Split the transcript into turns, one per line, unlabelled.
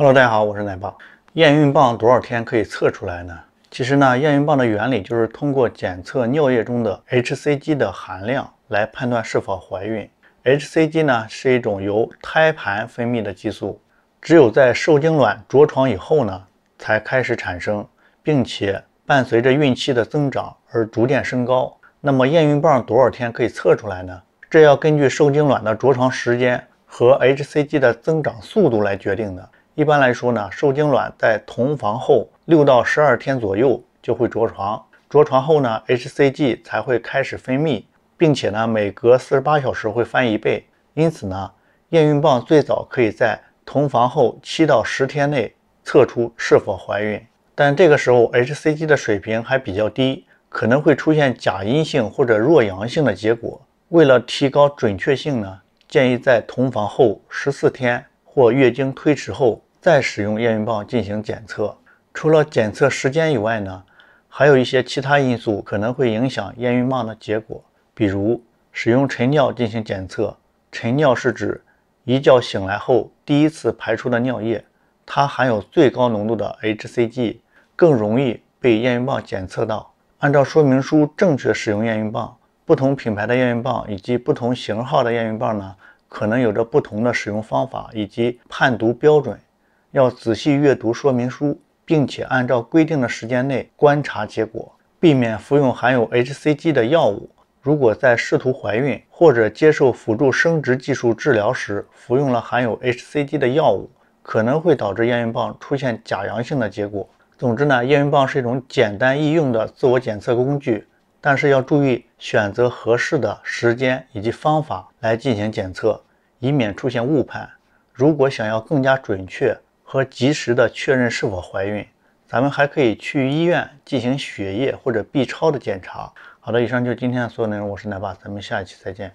Hello，大家好，我是奶爸。验孕棒多少天可以测出来呢？其实呢，验孕棒的原理就是通过检测尿液中的 hCG 的含量来判断是否怀孕。hCG 呢是一种由胎盘分泌的激素，只有在受精卵着床以后呢，才开始产生，并且伴随着孕期的增长而逐渐升高。那么验孕棒多少天可以测出来呢？这要根据受精卵的着床时间和 hCG 的增长速度来决定的。一般来说呢，受精卵在同房后六到十二天左右就会着床，着床后呢，hcg 才会开始分泌，并且呢，每隔四十八小时会翻一倍。因此呢，验孕棒最早可以在同房后七到十天内测出是否怀孕，但这个时候 hcg 的水平还比较低，可能会出现假阴性或者弱阳性的结果。为了提高准确性呢，建议在同房后十四天或月经推迟后。再使用验孕棒进行检测，除了检测时间以外呢，还有一些其他因素可能会影响验孕棒的结果，比如使用晨尿进行检测。晨尿是指一觉醒来后第一次排出的尿液，它含有最高浓度的 hcg，更容易被验孕棒检测到。按照说明书正确使用验孕棒，不同品牌的验孕棒以及不同型号的验孕棒呢，可能有着不同的使用方法以及判读标准。要仔细阅读说明书，并且按照规定的时间内观察结果，避免服用含有 hcg 的药物。如果在试图怀孕或者接受辅助生殖技术治疗时服用了含有 hcg 的药物，可能会导致验孕棒出现假阳性的结果。总之呢，验孕棒是一种简单易用的自我检测工具，但是要注意选择合适的时间以及方法来进行检测，以免出现误判。如果想要更加准确，和及时的确认是否怀孕，咱们还可以去医院进行血液或者 B 超的检查。好的，以上就是今天的所有内容，我是奶爸，咱们下一期再见。